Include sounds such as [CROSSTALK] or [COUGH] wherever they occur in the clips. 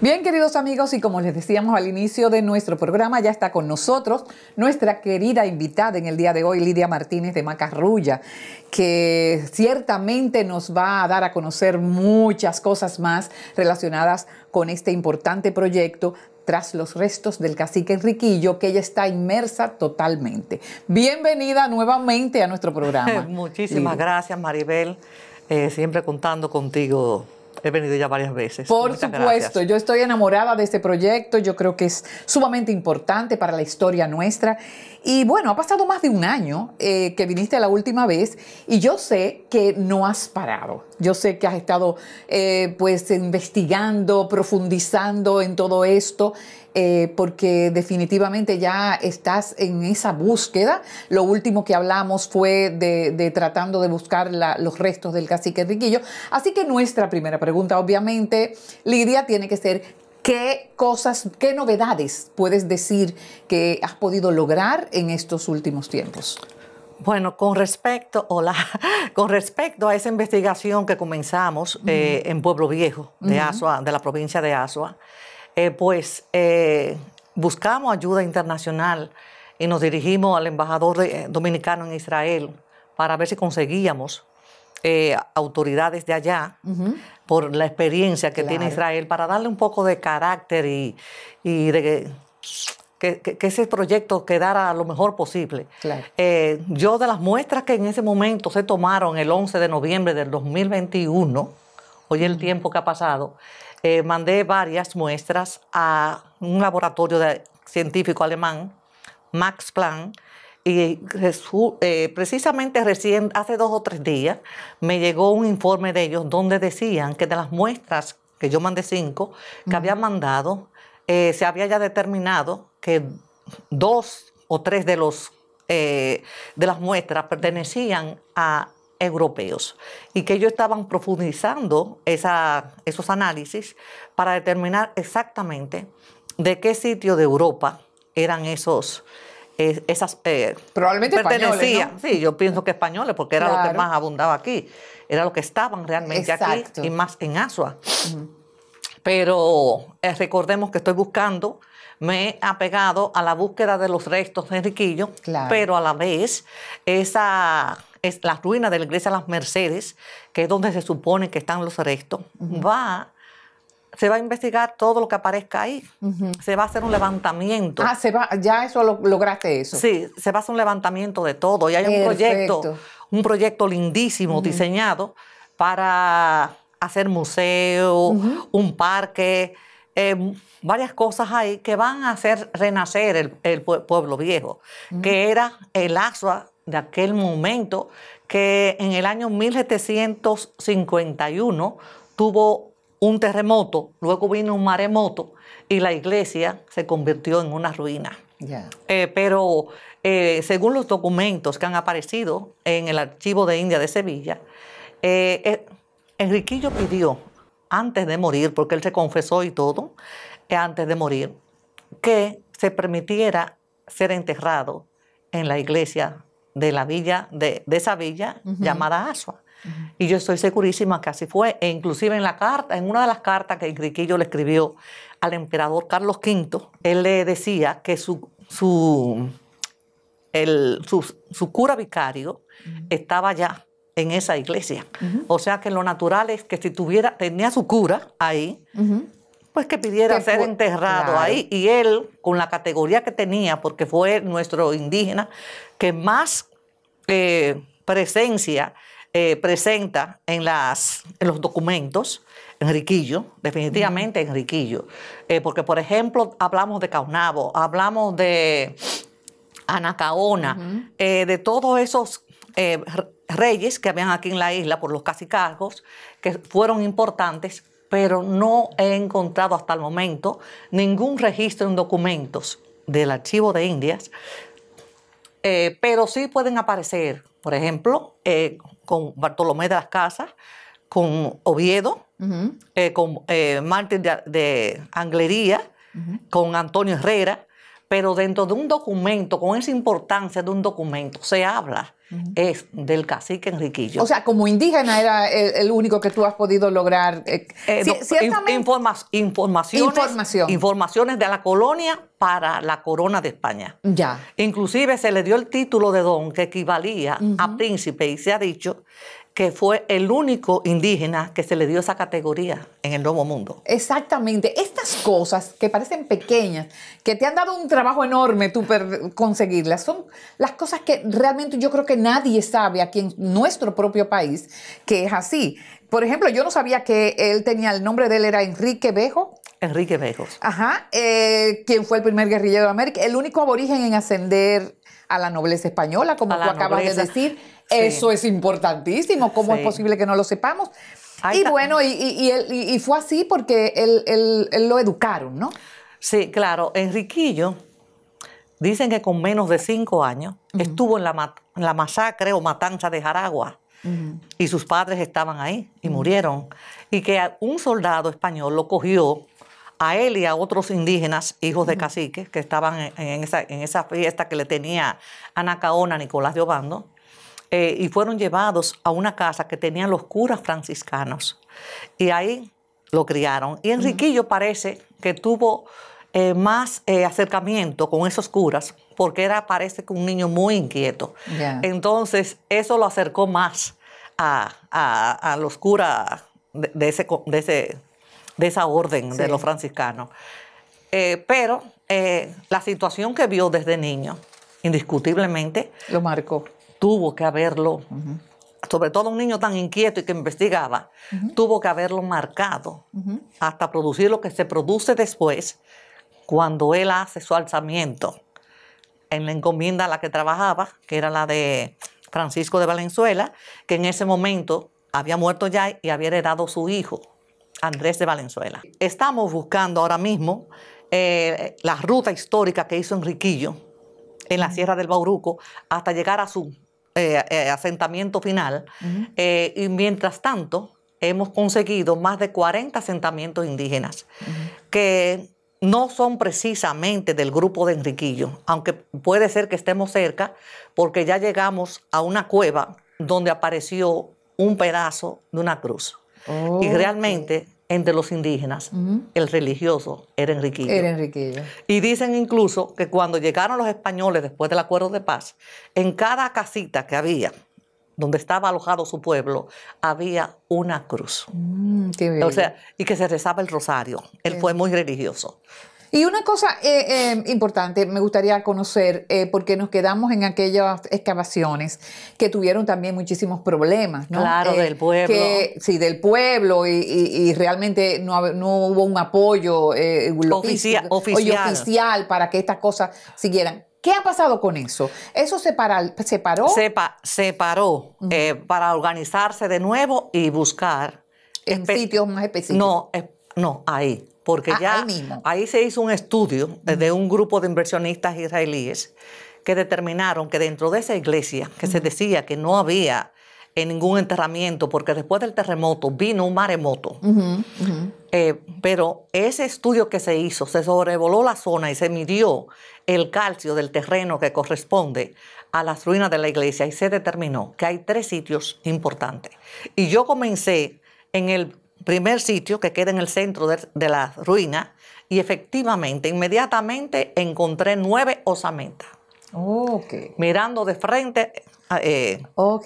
Bien, queridos amigos, y como les decíamos al inicio de nuestro programa, ya está con nosotros nuestra querida invitada en el día de hoy, Lidia Martínez de Macarrulla, que ciertamente nos va a dar a conocer muchas cosas más relacionadas con este importante proyecto tras los restos del cacique Enriquillo, que ella está inmersa totalmente. Bienvenida nuevamente a nuestro programa. [LAUGHS] Muchísimas gracias, Maribel, eh, siempre contando contigo He venido ya varias veces. Por supuesto, yo estoy enamorada de este proyecto, yo creo que es sumamente importante para la historia nuestra. Y bueno, ha pasado más de un año eh, que viniste la última vez y yo sé que no has parado. Yo sé que has estado eh, pues investigando, profundizando en todo esto. Eh, porque definitivamente ya estás en esa búsqueda. Lo último que hablamos fue de, tratando de buscar los restos del cacique Riquillo. Así que nuestra primera pregunta, obviamente, Lidia, tiene que ser, ¿Qué cosas, qué novedades puedes decir que has podido lograr en estos últimos tiempos? Bueno, con respecto, hola, [LAUGHS] con respecto a esa investigación que comenzamos eh, en Pueblo Viejo de de la provincia de Asua, eh, pues eh, buscamos ayuda internacional y nos dirigimos al embajador eh, dominicano en Israel para ver si conseguíamos autoridades de allá por la experiencia que tiene Israel para darle un poco de carácter y, de que, ese proyecto quedara lo mejor posible. yo de las muestras que en ese momento se tomaron el 11 de noviembre del 2021, hoy el tiempo que ha pasado, eh, mandé varias muestras a un laboratorio científico alemán, Max Planck, y eh, precisamente recién, hace dos o tres días, me llegó un informe de ellos donde decían que de las muestras, que yo mandé cinco, que había mandado, eh, se había ya determinado que dos o tres de, los, de las muestras pertenecían a europeos y que ellos estaban profundizando esos análisis para determinar exactamente de qué sitio de Europa eran esos e, esas eh, probablemente pertenecían, sí, yo pienso que españoles porque era lo que más abundaba aquí, era lo que estaban realmente aquí y más en Asua. Pero eh, recordemos que estoy buscando, me he apegado a la búsqueda de los restos de Enriquillo, pero a la vez esa es la ruina de la iglesia de las Mercedes, que es donde se supone que están los restos, va se va a investigar todo lo que aparezca ahí. Se va a hacer un levantamiento. Ah, se va, ya eso lo, lograste eso. Sí, se va a hacer un levantamiento de todo. Y hay un proyecto, un proyecto lindísimo diseñado para hacer museo, un parque, eh, varias cosas ahí que van a hacer renacer el, el pueblo viejo, que era el Asua de aquel momento, que en el año 1751 tuvo un terremoto, luego vino un maremoto y la iglesia se convirtió en una ruina. Eh, pero eh, según los documentos que han aparecido en el Archivo de India de Sevilla, eh, Enriquillo pidió, antes de morir, porque él se confesó y todo, antes de morir, que se permitiera ser enterrado en la iglesia de la villa, de, esa villa llamada Asua. Y yo estoy segurísima que así fue. E inclusive en la carta, en una de las cartas que Enriquillo le escribió al emperador Carlos V, él le decía que su, su, su, cura vicario estaba ya en esa iglesia. O sea que lo natural es que si tuviera, tenía su cura ahí, pues que pidiera ser enterrado ahí. Y él, con la categoría que tenía, porque fue nuestro indígena que más eh, presencia eh, presenta en, los documentos, Enriquillo, definitivamente Enriquillo. Eh, porque, por ejemplo, hablamos de Caunabo, hablamos de Anacaona, de todos esos reyes que habían aquí en la isla por los cacicazgos, que fueron importantes, pero no he encontrado hasta el momento ningún registro en documentos del Archivo de Indias eh, pero sí pueden aparecer, por ejemplo, eh, con Bartolomé de las Casas, con Oviedo, eh, con Martín de, Anglería, con Antonio Herrera, pero dentro de un documento, con esa importancia de un documento, se habla es del cacique Enriquillo. O sea, como indígena era el, único que tú has podido lograr eh, eh informaciones, información. informaciones de la colonia para la corona de España. Ya. Inclusive se le dio el título de don que equivalía a príncipe y se ha dicho que fue el único indígena que se le dio esa categoría en el Nuevo Mundo. Exactamente, estas cosas que parecen pequeñas, que te han dado un trabajo enorme tú conseguirlas, son las cosas que realmente yo creo que nadie sabe aquí en nuestro propio país que es así. Por ejemplo, yo no sabía que él tenía, el nombre de él era Enrique Bejo. Enrique Bejos. Ajá, eh, quien fue el primer guerrillero de América, el único aborigen en ascender a la nobleza española, como tú acabas de decir. Eso es importantísimo. ¿Cómo es posible que no lo sepamos? y bueno, y, fue así porque él, lo educaron, ¿no? Sí, claro. Enriquillo, dicen que con menos de cinco años estuvo en la, masacre o matanza de Jaragua. Y sus padres estaban ahí y murieron. Y que un soldado español lo cogió a él y a otros indígenas, hijos de caciques, que estaban en esa, fiesta que le tenía Anacaona Nicolás de Obando, eh, y fueron llevados a una casa que tenían los curas franciscanos. Y ahí lo criaron. Y Enriquillo parece que tuvo eh, más eh, acercamiento con esos curas, porque era, parece que un niño muy inquieto. Entonces, eso lo acercó más a, los curas ese, de ese de esa orden de los franciscanos. Eh, pero eh, la situación que vio desde niño, indiscutiblemente, lo marcó. Tuvo que haberlo, sobre todo un niño tan inquieto y que investigaba, tuvo que haberlo marcado hasta producir lo que se produce después cuando él hace su alzamiento en la encomienda a la que trabajaba, que era la de Francisco de Valenzuela, que en ese momento había muerto ya y había heredado su hijo. Andrés de Valenzuela. Estamos buscando ahora mismo eh, la ruta histórica que hizo Enriquillo en la Sierra del Bauruco hasta llegar a su eh, eh, asentamiento final. y mientras tanto, hemos conseguido más de 40 asentamientos indígenas que no son precisamente del grupo de Enriquillo, aunque puede ser que estemos cerca, porque ya llegamos a una cueva donde apareció un pedazo de una cruz y realmente entre los indígenas el religioso era Enriquillo. Era Enriquillo. Y dicen incluso que cuando llegaron los españoles después del acuerdo de paz, en cada casita que había, donde estaba alojado su pueblo, había una cruz. Mm, o sea, y que se rezaba el rosario. Él fue muy religioso. Y una cosa eh, eh, importante, me gustaría conocer, eh, porque nos quedamos en aquellas excavaciones que tuvieron también muchísimos problemas, Claro, del pueblo. sí, del pueblo y, realmente no, hubo un apoyo oficial, para que estas cosas siguieran. ¿Qué ha pasado con eso? ¿Eso se, se paró? Se, paró para organizarse de nuevo y buscar. En sitios más específicos. No, no, ahí porque ah, ya ahí, se hizo un estudio de un grupo de inversionistas israelíes que determinaron que dentro de esa iglesia, que se decía que no había eh, ningún enterramiento, porque después del terremoto vino un maremoto. Eh, pero ese estudio que se hizo, se sobrevoló la zona y se midió el calcio del terreno que corresponde a las ruinas de la iglesia y se determinó que hay tres sitios importantes. Y yo comencé en el primer sitio que queda en el centro de, la ruina y efectivamente, inmediatamente encontré nueve osamentas. Mirando de frente. Eh, ok,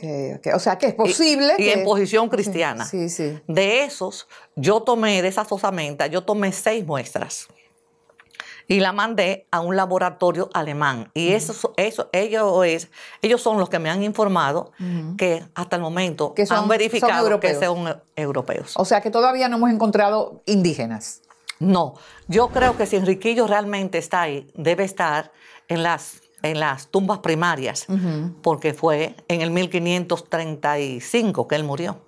o sea que es posible. Y, y en posición cristiana. Sí, sí. De esos, yo tomé, de esas osamentas, yo tomé seis muestras y la mandé a un laboratorio alemán. Y eso, eso, ellos, es, ellos son los que me han informado que hasta el momento han verificado que son europeos. O sea que todavía no hemos encontrado indígenas. No, yo creo que si Enriquillo realmente está ahí, debe estar en las, en las tumbas primarias, porque fue en el 1535 que él murió.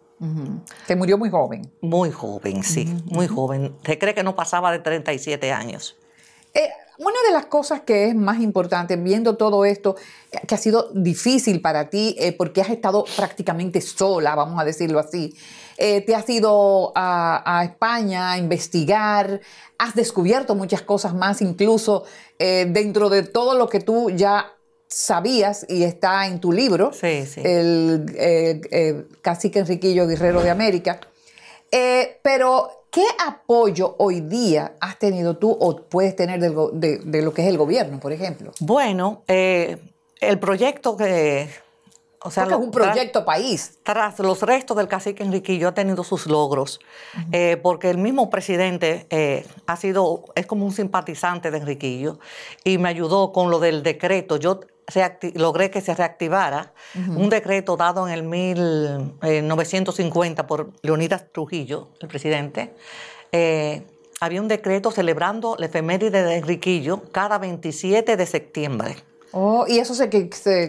Se murió muy joven. Muy joven, sí, muy joven. Se cree que no pasaba de 37 años. Eh, una de las cosas que es más importante viendo todo esto, que ha sido difícil para ti, eh, porque has estado prácticamente sola, vamos a decirlo así, eh, te has ido a, España a investigar, has descubierto muchas cosas más, incluso dentro de todo lo que tú ya sabías y está en tu libro, el cacique Enriquillo Guerrero de América. pero ¿Qué apoyo hoy día has tenido tú o puedes tener de, lo que es el gobierno, por ejemplo? Bueno, eh, el proyecto que porque es un proyecto país. Tras los restos del cacique Enriquillo ha tenido sus logros, eh, porque el mismo presidente eh, ha sido, es como un simpatizante de Enriquillo, y me ayudó con lo del decreto. Yo logré que se reactivara un decreto dado en el 1950 eh, por Leonidas Trujillo, el presidente. había un decreto celebrando la efeméride de Enriquillo cada 27 de septiembre. Oh, y eso se,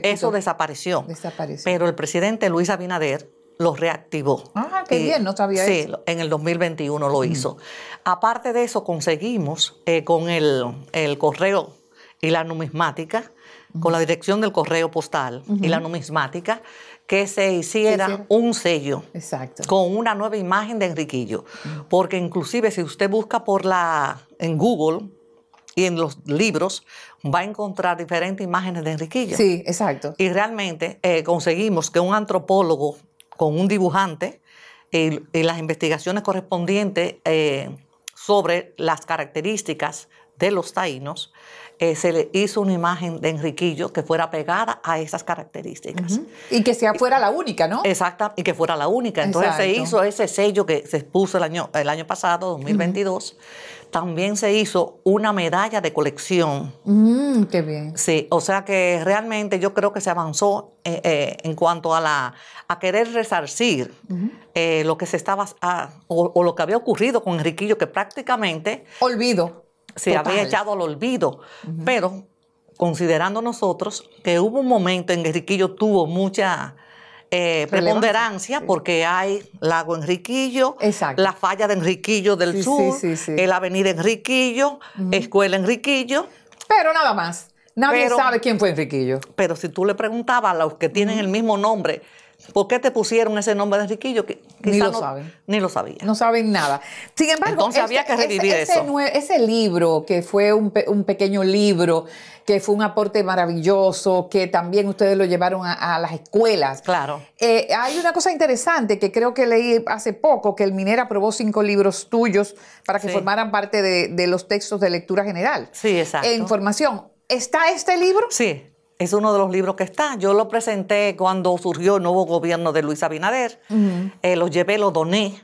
Eso desapareció. Desapareció. Pero el presidente Luis Abinader lo reactivó. Ah, qué eh, bien, no sabía eso. Sí, en el 2021 lo hizo. Aparte de eso, conseguimos eh, con el, el, correo y la numismática, con la dirección del correo postal y la numismática, que se hiciera, un sello Exacto. con una nueva imagen de Enriquillo. Porque inclusive si usted busca por la en Google y en los libros va a encontrar diferentes imágenes de Enriquillo. Sí, exacto. Y realmente eh, conseguimos que un antropólogo con un dibujante y, las investigaciones correspondientes eh, sobre las características de los taínos, eh, se le hizo una imagen de Enriquillo que fuera pegada a esas características. Y que sea fuera la única, ¿no? Exacta, y que fuera la única. Entonces se hizo ese sello que se expuso el año, el año pasado, 2022, también se hizo una medalla de colección. Mm, qué bien. Sí, o sea que realmente yo creo que se avanzó eh, eh, en cuanto a la a querer resarcir eh, lo que se estaba ah, o, lo que había ocurrido con Enriquillo, que prácticamente olvido. Se había echado al olvido. Pero considerando nosotros que hubo un momento en que Enriquillo tuvo mucha eh, preponderancia porque hay Lago Enriquillo, la falla de Enriquillo del Sur, ...el avenida Enriquillo, Escuela Enriquillo. Pero nada más. Nadie sabe quién fue Enriquillo. Pero si tú le preguntabas a los que tienen el mismo nombre ¿Por qué te pusieron ese nombre de Riquillo? Que ni lo no, saben. Ni lo sabían. No saben nada. Sin embargo, que revivir ese, ese libro, que fue un, pequeño libro, que fue un aporte maravilloso, que también ustedes lo llevaron a, las escuelas. Claro. Eh, hay una cosa interesante que creo que leí hace poco, que el Minera aprobó cinco libros tuyos para que formaran parte de, los textos de lectura general. Sí, exacto. E información. ¿Está este libro? Sí es uno de los libros que está. Yo lo presenté cuando surgió el nuevo gobierno de Luis Abinader. Eh, lo llevé, lo doné,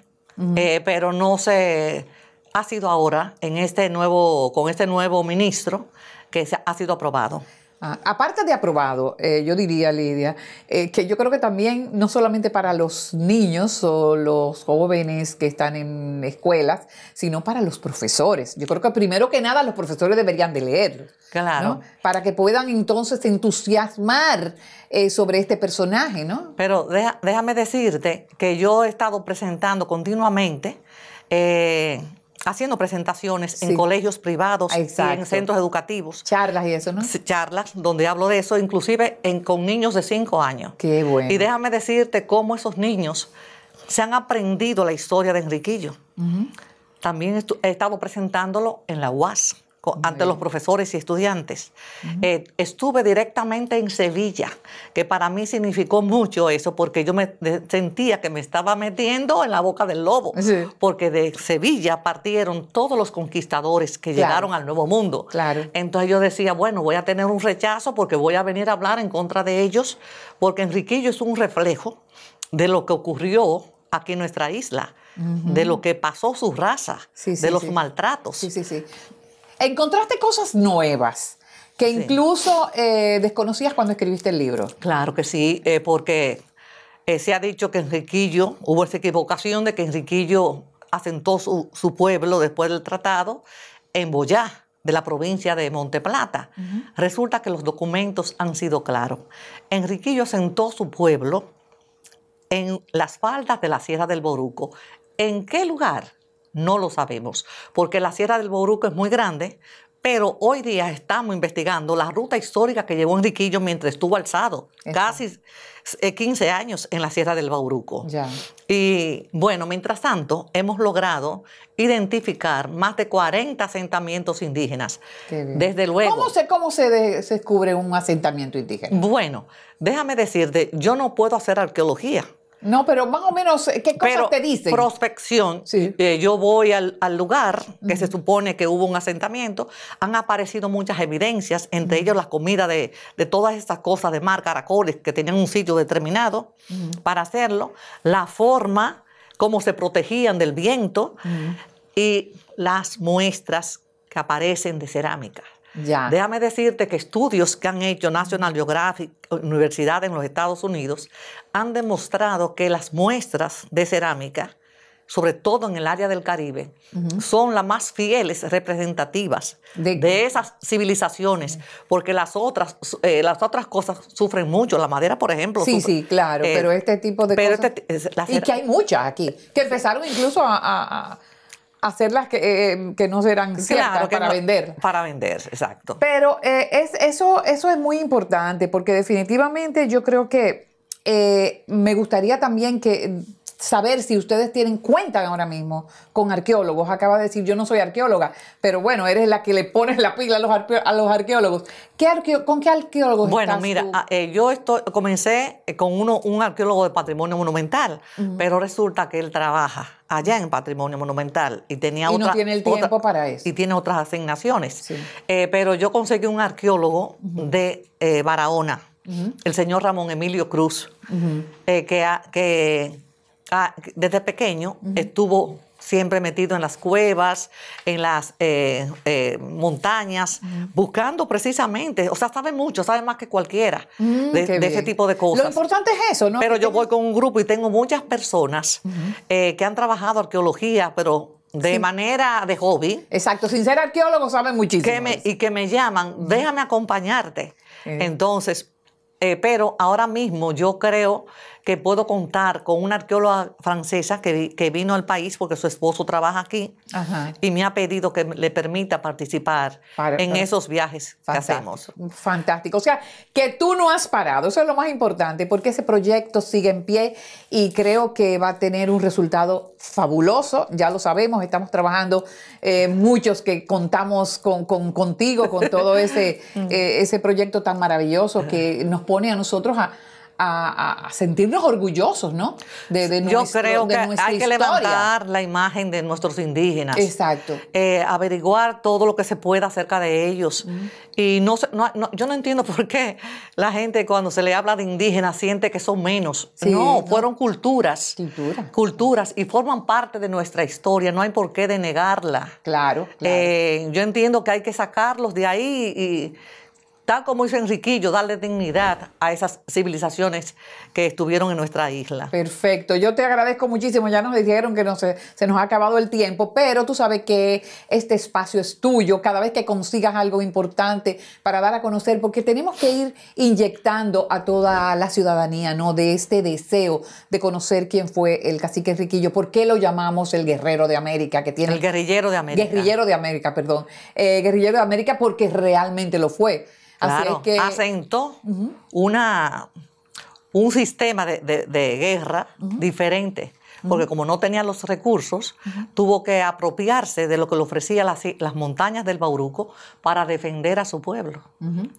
eh, pero no sé ha sido ahora en este nuevo, con este nuevo ministro que se ha sido aprobado. Ah, aparte de aprobado, eh, yo diría, Lidia, eh, que yo creo que también, no solamente para los niños o los jóvenes que están en escuelas, sino para los profesores. Yo creo que primero que nada los profesores deberían de leerlo. Claro. Para que puedan entonces entusiasmar eh, sobre este personaje, ¿no? Pero déjame decirte que yo he estado presentando continuamente haciendo presentaciones en colegios privados y en centros educativos. Charlas y eso, ¿no? Charlas donde hablo de eso, inclusive con niños de 5 años. Qué bueno. Y déjame decirte cómo esos niños se han aprendido la historia de Enriquillo. También he estado presentándolo en la UAS ante los profesores y estudiantes. Eh, estuve directamente en Sevilla, que para mí significó mucho eso, porque yo me sentía que me estaba metiendo en la boca del lobo, porque de Sevilla partieron todos los conquistadores que llegaron al Nuevo Mundo. Entonces yo decía, bueno, voy a tener un rechazo porque voy a venir a hablar en contra de ellos, porque Enriquillo es un reflejo de lo que ocurrió aquí en nuestra isla, de lo que pasó su raza, de los maltratos. Sí, sí, sí encontraste cosas nuevas que incluso eh, desconocías cuando escribiste el libro. Claro que sí, eh, porque eh, se ha dicho que Enriquillo, hubo esa equivocación de que Enriquillo asentó su, pueblo después del tratado en Boyá, de la provincia de Monteplata. Resulta que los documentos han sido claros. Enriquillo asentó su pueblo en las faldas de la Sierra del Boruco. ¿En qué lugar? No lo sabemos, porque la Sierra del Bauruco es muy grande, pero hoy día estamos investigando la ruta histórica que llevó Enriquillo mientras estuvo alzado, casi 15 eh, años en la Sierra del Bauruco. Y bueno, mientras tanto, hemos logrado identificar más de 40 asentamientos indígenas. Desde luego. ¿Cómo, se, cómo se descubre un asentamiento indígena? Bueno, déjame decirte, yo no puedo hacer arqueología. No, pero más o menos, eh, ¿qué cosas te dicen? Prospección. Eh, yo voy al, lugar que se supone que hubo un asentamiento. Han aparecido muchas evidencias, entre ellos ellas la comida de, todas estas cosas de mar, caracoles, que tenían un sitio determinado para hacerlo. La forma, cómo se protegían del viento y las muestras que aparecen de cerámica. Déjame decirte que estudios que han hecho National Geographic, universidades en los Estados Unidos, han demostrado que las muestras de cerámica, sobre todo en el área del Caribe, son las más fieles representativas de, esas civilizaciones, porque las otras, eh, las otras cosas sufren mucho, la madera, por ejemplo. Sí, sí, claro, eh, pero este tipo de cosas... Este, y que hay muchas aquí, que empezaron incluso a hacerlas que, eh, eh, que no serán ciertas para vender. Para vender, exacto. Pero eh, es, eso, eso es muy importante porque definitivamente yo creo que me gustaría también que saber si ustedes tienen cuenta ahora mismo con arqueólogos. Acaba de decir, yo no soy arqueóloga, pero bueno, eres la que le pones la pila a los, arqueólogos. ¿Con qué arqueólogos Bueno, mira, ah, eh, yo estoy, comencé eh, con uno, un arqueólogo de patrimonio monumental, pero resulta que él trabaja allá en patrimonio monumental y tenía y no tiene el tiempo para eso. Y tiene otras asignaciones. Eh, pero yo conseguí un arqueólogo de Barahona. El señor Ramón Emilio Cruz, que, que desde pequeño estuvo siempre metido en las cuevas, en las eh, eh, montañas, buscando precisamente, o sea, sabe mucho, sabe más que cualquiera mm, de, ese tipo de cosas. Lo importante es eso, ¿no? Pero yo voy con un grupo y tengo muchas personas eh, que han trabajado arqueología, pero de manera de hobby. Exacto, sin ser arqueólogo saben muchísimo. y que me llaman, déjame acompañarte. Entonces, pero ahora mismo yo creo que puedo contar con una arqueóloga francesa que, vino al país porque su esposo trabaja aquí y me ha pedido que le permita participar en esos viajes Fantástico. que hacemos. Fantástico. O sea, que tú no has parado, eso es lo más importante, porque ese proyecto sigue en pie y creo que va a tener un resultado fabuloso, ya lo sabemos, estamos trabajando eh, muchos que contamos con, contigo, con todo ese, [LAUGHS] mm. eh, ese proyecto tan maravilloso que nos pone a nosotros a a, sentirnos orgullosos, ¿no? De, de nuestro, Yo creo que hay que levantar la imagen de nuestros indígenas. Exacto. Eh, averiguar todo lo que se pueda acerca de ellos. Y no, yo no entiendo por qué la gente cuando se le habla de indígenas siente que son menos. no, fueron culturas. Culturas. Culturas y forman parte de nuestra historia. No hay por qué denegarla. Claro. claro. Eh, yo entiendo que hay que sacarlos de ahí y como dice Enriquillo, darle dignidad a esas civilizaciones que estuvieron en nuestra isla. Perfecto, yo te agradezco muchísimo. Ya nos dijeron que se, nos ha acabado el tiempo, pero tú sabes que este espacio es tuyo. Cada vez que consigas algo importante para dar a conocer, porque tenemos que ir inyectando a toda la ciudadanía, ¿no? De este deseo de conocer quién fue el cacique Enriquillo, por qué lo llamamos el guerrero de América, que tiene. El guerrillero de América. Guerrillero de América, perdón. Eh, guerrillero de América, porque realmente lo fue. Claro, que, asentó una, un sistema de, guerra diferente, porque como no tenía los recursos, tuvo que apropiarse de lo que le ofrecían las, montañas del Bauruco para defender a su pueblo.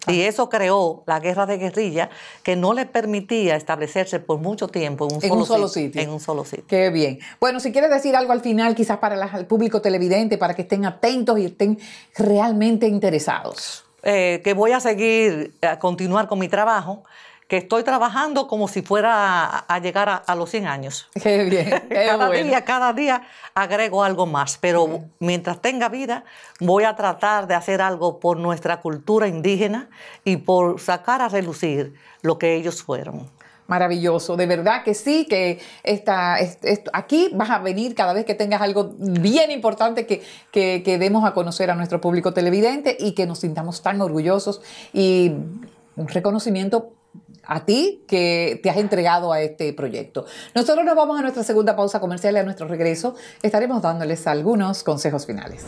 Y eso creó la guerra de guerrilla que no le permitía establecerse por mucho tiempo en un, solo, sitio, En un solo sitio. Qué bien. Bueno, si quieres decir algo al final, quizás para el público televidente, para que estén atentos y estén realmente interesados. Eh, que voy a seguir, eh, a continuar con mi trabajo, que estoy trabajando como si fuera a, llegar a, los 100 años. [LAUGHS] [LAUGHS] cada día, cada día agrego algo más, pero mientras tenga vida voy a tratar de hacer algo por nuestra cultura indígena y por sacar a relucir lo que ellos fueron maravilloso. De verdad que sí, que aquí vas a venir cada vez que tengas algo bien importante que, que, que demos a conocer a nuestro público televidente y que nos sintamos tan orgullosos y un reconocimiento a ti que te has entregado a este proyecto. Nosotros nos vamos a nuestra segunda pausa comercial y a nuestro regreso estaremos dándoles algunos consejos finales.